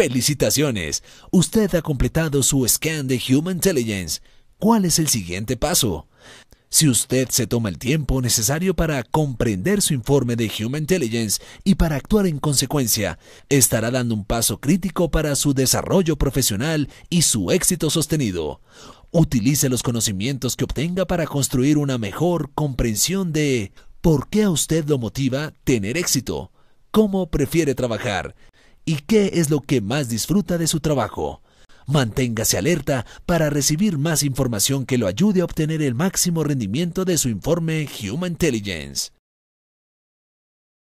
Felicitaciones, usted ha completado su scan de Human Intelligence. ¿Cuál es el siguiente paso? Si usted se toma el tiempo necesario para comprender su informe de Human Intelligence y para actuar en consecuencia, estará dando un paso crítico para su desarrollo profesional y su éxito sostenido. Utilice los conocimientos que obtenga para construir una mejor comprensión de por qué a usted lo motiva tener éxito, cómo prefiere trabajar y qué es lo que más disfruta de su trabajo. Manténgase alerta para recibir más información que lo ayude a obtener el máximo rendimiento de su informe Human Intelligence.